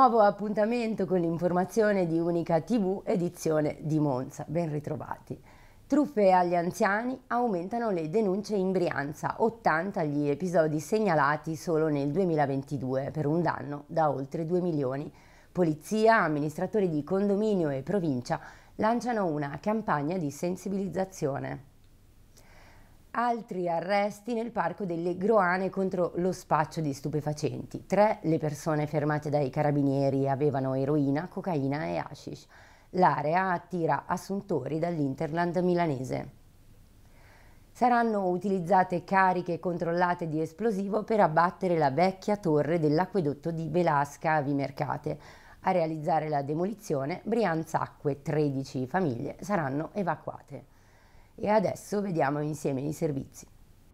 nuovo appuntamento con l'informazione di Unica TV, edizione di Monza. Ben ritrovati. Truffe agli anziani, aumentano le denunce in Brianza, 80 gli episodi segnalati solo nel 2022 per un danno da oltre 2 milioni. Polizia, amministratori di condominio e provincia lanciano una campagna di sensibilizzazione. Altri arresti nel parco delle Groane contro lo spaccio di stupefacenti. Tre le persone fermate dai carabinieri avevano eroina, cocaina e hashish. L'area attira assuntori dall'Interland milanese. Saranno utilizzate cariche controllate di esplosivo per abbattere la vecchia torre dell'acquedotto di Velasca a Vimercate. A realizzare la demolizione, Brianzacque 13 famiglie saranno evacuate. E adesso vediamo insieme i servizi.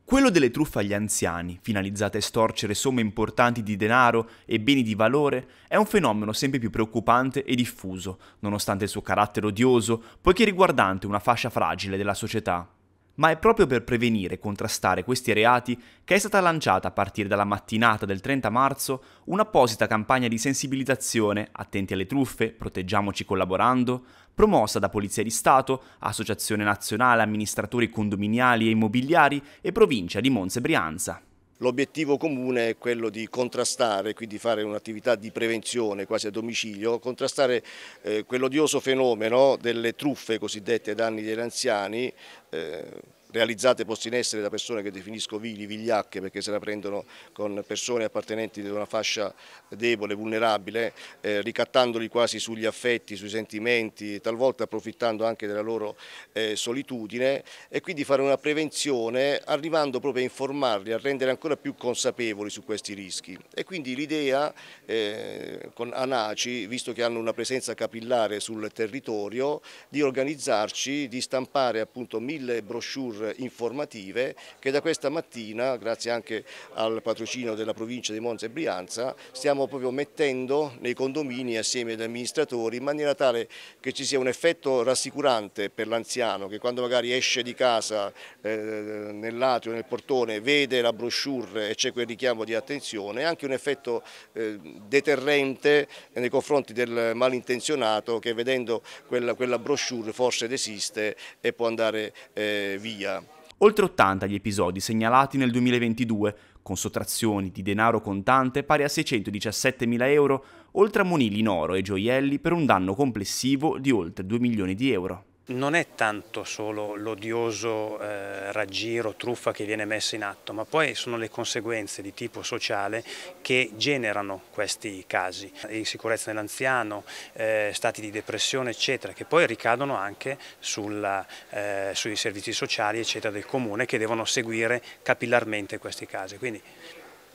Quello delle truffe agli anziani, finalizzate a estorcere somme importanti di denaro e beni di valore, è un fenomeno sempre più preoccupante e diffuso, nonostante il suo carattere odioso, poiché riguardante una fascia fragile della società ma è proprio per prevenire e contrastare questi reati che è stata lanciata a partire dalla mattinata del 30 marzo un'apposita campagna di sensibilizzazione, attenti alle truffe, proteggiamoci collaborando, promossa da Polizia di Stato, Associazione Nazionale Amministratori Condominiali e Immobiliari e Provincia di Monza e Brianza. L'obiettivo comune è quello di contrastare, quindi fare un'attività di prevenzione quasi a domicilio, contrastare eh, quell'odioso fenomeno delle truffe cosiddette danni degli anziani, eh, realizzate posti in essere da persone che definisco vili, vigliacche, perché se la prendono con persone appartenenti ad una fascia debole, vulnerabile, eh, ricattandoli quasi sugli affetti, sui sentimenti, talvolta approfittando anche della loro eh, solitudine e quindi fare una prevenzione arrivando proprio a informarli, a rendere ancora più consapevoli su questi rischi. E quindi l'idea eh, con ANACI, visto che hanno una presenza capillare sul territorio, di organizzarci, di stampare appunto mille brochure tour informative che da questa mattina, grazie anche al patrocinio della provincia di Monza e Brianza, stiamo proprio mettendo nei condomini assieme agli amministratori in maniera tale che ci sia un effetto rassicurante per l'anziano che quando magari esce di casa eh, nell'atrio, nel portone, vede la brochure e c'è quel richiamo di attenzione, anche un effetto eh, deterrente nei confronti del malintenzionato che vedendo quella, quella brochure forse desiste e può andare eh, via media. Oltre 80 gli episodi segnalati nel 2022, con sottrazioni di denaro contante pari a 617.000 euro, oltre a monili in oro e gioielli per un danno complessivo di oltre 2 milioni di euro non è tanto solo l'odioso eh, raggiro, truffa che viene messa in atto, ma poi sono le conseguenze di tipo sociale che generano questi casi, insicurezza nell'anziano, eh, stati di depressione eccetera, che poi ricadono anche sulla, eh, sui servizi sociali eccetera del comune che devono seguire capillarmente questi casi. Quindi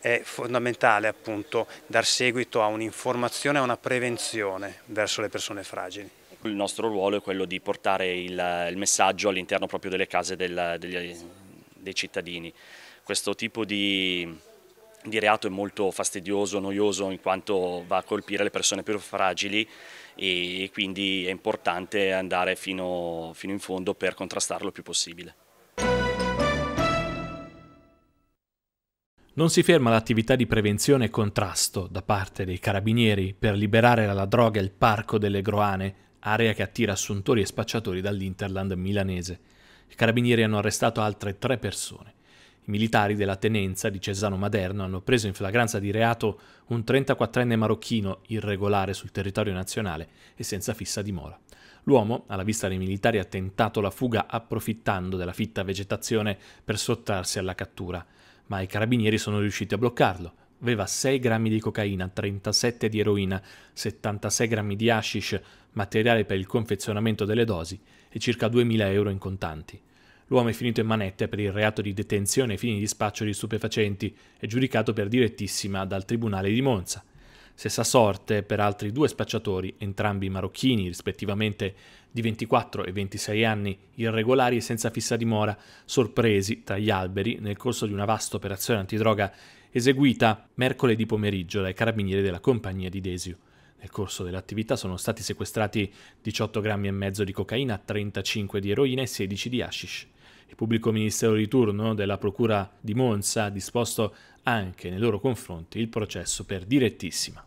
è fondamentale appunto dar seguito a un'informazione a una prevenzione verso le persone fragili. Ecco, il nostro ruolo è quello di portare il, il messaggio all'interno proprio delle case del, degli, dei cittadini. Questo tipo di, di reato è molto fastidioso, noioso in quanto va a colpire le persone più fragili e quindi è importante andare fino, fino in fondo per contrastarlo il più possibile. Non si ferma l'attività di prevenzione e contrasto da parte dei carabinieri per liberare dalla droga il parco delle Groane, area che attira assuntori e spacciatori dall'Interland milanese. I carabinieri hanno arrestato altre tre persone. I militari della tenenza di Cesano Maderno hanno preso in flagranza di reato un 34enne marocchino irregolare sul territorio nazionale e senza fissa dimora. L'uomo, alla vista dei militari, ha tentato la fuga approfittando della fitta vegetazione per sottrarsi alla cattura ma i carabinieri sono riusciti a bloccarlo. Aveva 6 grammi di cocaina, 37 di eroina, 76 grammi di hashish, materiale per il confezionamento delle dosi e circa 2.000 euro in contanti. L'uomo è finito in manette per il reato di detenzione ai fini di spaccio di stupefacenti e giudicato per direttissima dal Tribunale di Monza. Stessa sorte per altri due spacciatori, entrambi marocchini, rispettivamente di 24 e 26 anni, irregolari e senza fissa dimora, sorpresi tra gli alberi nel corso di una vasta operazione antidroga eseguita mercoledì pomeriggio dai carabinieri della compagnia di Desio. Nel corso dell'attività sono stati sequestrati 18 grammi e mezzo di cocaina, 35 di eroina e 16 di hashish. Il pubblico ministero di turno della Procura di Monza ha disposto anche nei loro confronti il processo per direttissima.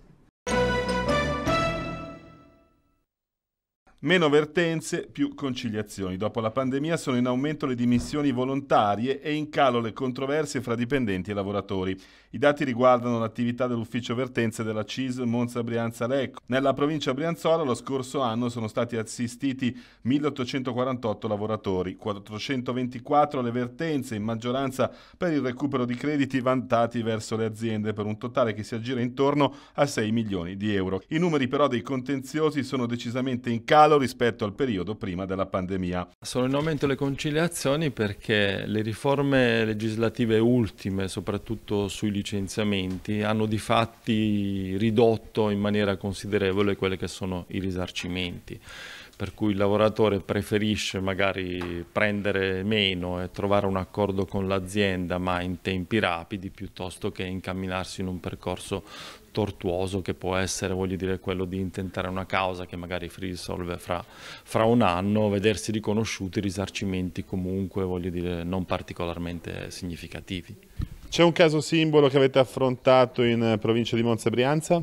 Meno vertenze, più conciliazioni. Dopo la pandemia sono in aumento le dimissioni volontarie e in calo le controversie fra dipendenti e lavoratori. I dati riguardano l'attività dell'ufficio vertenze della CIS Monza Brianza Lecco. Nella provincia brianzola lo scorso anno sono stati assistiti 1848 lavoratori, 424 le vertenze in maggioranza per il recupero di crediti vantati verso le aziende per un totale che si aggira intorno a 6 milioni di euro. I numeri però dei contenziosi sono decisamente in calo calo rispetto al periodo prima della pandemia. Sono in aumento le conciliazioni perché le riforme legislative ultime, soprattutto sui licenziamenti, hanno di fatti ridotto in maniera considerevole quelli che sono i risarcimenti per cui il lavoratore preferisce magari prendere meno e trovare un accordo con l'azienda ma in tempi rapidi piuttosto che incamminarsi in un percorso tortuoso che può essere voglio dire quello di intentare una causa che magari risolve fra, fra un anno vedersi riconosciuti risarcimenti comunque voglio dire non particolarmente significativi c'è un caso simbolo che avete affrontato in eh, provincia di Monza Brianza?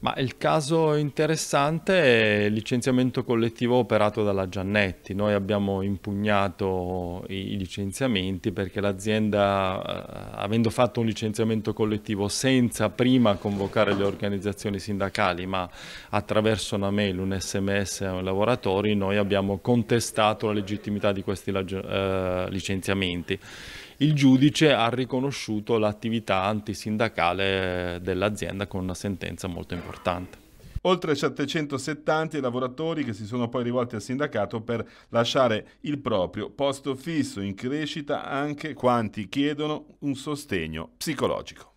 Ma il caso interessante è il licenziamento collettivo operato dalla Giannetti. Noi abbiamo impugnato i licenziamenti perché l'azienda, eh, avendo fatto un licenziamento collettivo senza prima convocare le organizzazioni sindacali, ma attraverso una mail, un sms ai lavoratori, noi abbiamo contestato la legittimità di questi eh, licenziamenti il giudice ha riconosciuto l'attività antisindacale dell'azienda con una sentenza molto importante. Oltre 770 lavoratori che si sono poi rivolti al sindacato per lasciare il proprio posto fisso in crescita anche quanti chiedono un sostegno psicologico.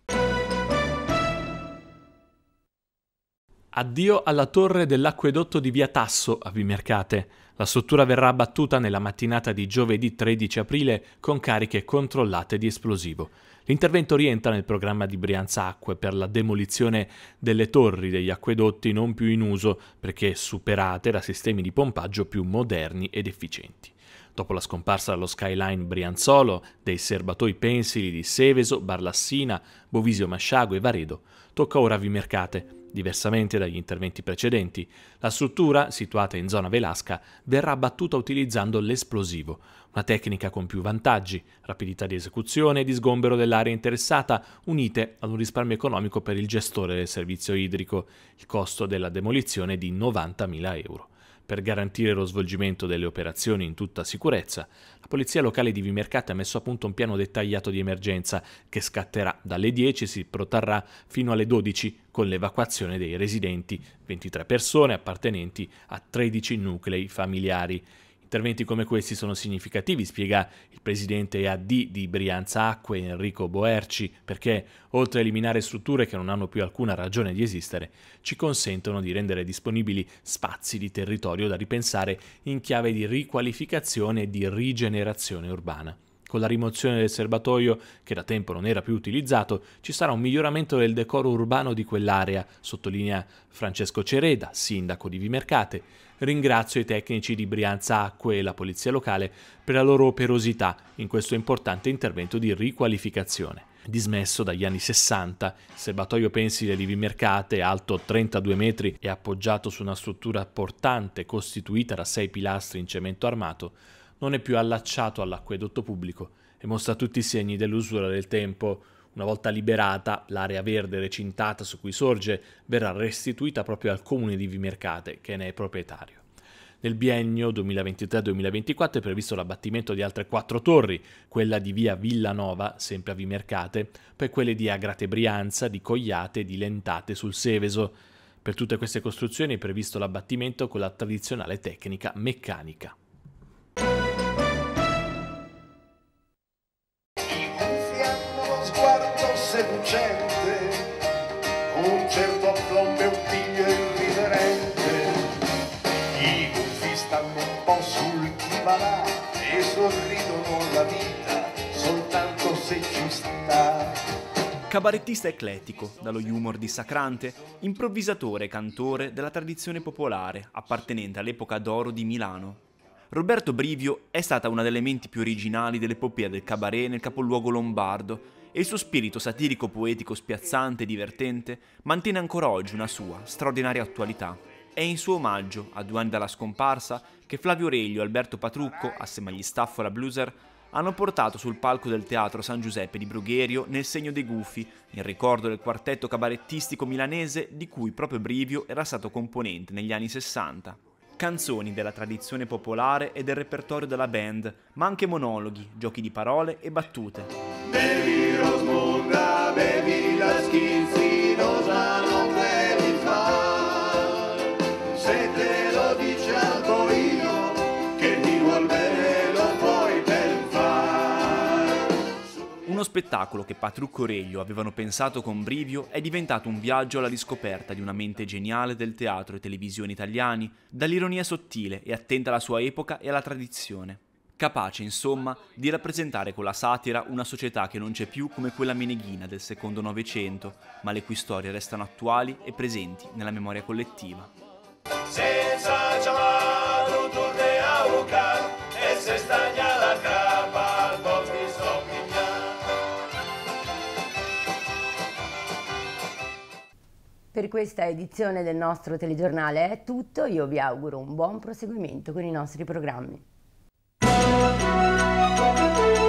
Addio alla torre dell'acquedotto di via Tasso a Vimercate. La struttura verrà abbattuta nella mattinata di giovedì 13 aprile con cariche controllate di esplosivo. L'intervento rientra nel programma di Brianza Acque per la demolizione delle torri degli acquedotti non più in uso perché superate da sistemi di pompaggio più moderni ed efficienti. Dopo la scomparsa dallo skyline brianzolo, dei serbatoi pensili di Seveso, Barlassina, Bovisio Masciago e Varedo, tocca ora a Vimercate Diversamente dagli interventi precedenti, la struttura, situata in zona Velasca, verrà battuta utilizzando l'esplosivo, una tecnica con più vantaggi, rapidità di esecuzione e di sgombero dell'area interessata, unite ad un risparmio economico per il gestore del servizio idrico, il costo della demolizione è di 90.000 euro. Per garantire lo svolgimento delle operazioni in tutta sicurezza, la Polizia Locale di Vimercate ha messo a punto un piano dettagliato di emergenza che scatterà dalle 10 e si protrarrà fino alle 12 con l'evacuazione dei residenti, 23 persone appartenenti a 13 nuclei familiari. Interventi come questi sono significativi, spiega il presidente AD di Brianza Acque, Enrico Boerci, perché oltre a eliminare strutture che non hanno più alcuna ragione di esistere, ci consentono di rendere disponibili spazi di territorio da ripensare in chiave di riqualificazione e di rigenerazione urbana. Con la rimozione del serbatoio, che da tempo non era più utilizzato, ci sarà un miglioramento del decoro urbano di quell'area, sottolinea Francesco Cereda, sindaco di Vimercate. Ringrazio i tecnici di Brianza Acque e la Polizia Locale per la loro operosità in questo importante intervento di riqualificazione. Dismesso dagli anni 60, il serbatoio pensile di Vimercate, alto 32 metri e appoggiato su una struttura portante costituita da sei pilastri in cemento armato, non è più allacciato all'acquedotto pubblico e mostra tutti i segni dell'usura del tempo, una volta liberata, l'area verde recintata su cui sorge verrà restituita proprio al comune di Vimercate, che ne è proprietario. Nel biennio 2023-2024 è previsto l'abbattimento di altre quattro torri, quella di via Villanova, sempre a Vimercate, poi quelle di Agrate Brianza, di Cogliate e di Lentate sul Seveso. Per tutte queste costruzioni è previsto l'abbattimento con la tradizionale tecnica meccanica. innocente, un certo aplomb un piglio irriverente. I gufi stanno un po' sul chibalà e sorridono la vita soltanto se ci sta. Cabarettista eclettico, dallo humor dissacrante, improvvisatore e cantore della tradizione popolare, appartenente all'epoca d'oro di Milano, Roberto Brivio è stata una delle menti più originali dell'epopea del cabaret nel capoluogo lombardo e il suo spirito satirico, poetico, spiazzante e divertente mantiene ancora oggi una sua straordinaria attualità. È in suo omaggio, a due anni dalla scomparsa, che Flavio Reglio e Alberto Patrucco, assieme agli staff alla Blueser, hanno portato sul palco del Teatro San Giuseppe di Brugherio nel segno dei gufi, in ricordo del quartetto cabarettistico milanese di cui proprio Brivio era stato componente negli anni 60. Canzoni della tradizione popolare e del repertorio della band, ma anche monologhi, giochi di parole e battute. Uno spettacolo che Patrucco Coreglio avevano pensato con brivio è diventato un viaggio alla riscoperta di una mente geniale del teatro e televisione italiani, dall'ironia sottile e attenta alla sua epoca e alla tradizione capace insomma di rappresentare con la satira una società che non c'è più come quella meneghina del secondo Novecento, ma le cui storie restano attuali e presenti nella memoria collettiva. Per questa edizione del nostro telegiornale è tutto, io vi auguro un buon proseguimento con i nostri programmi. Música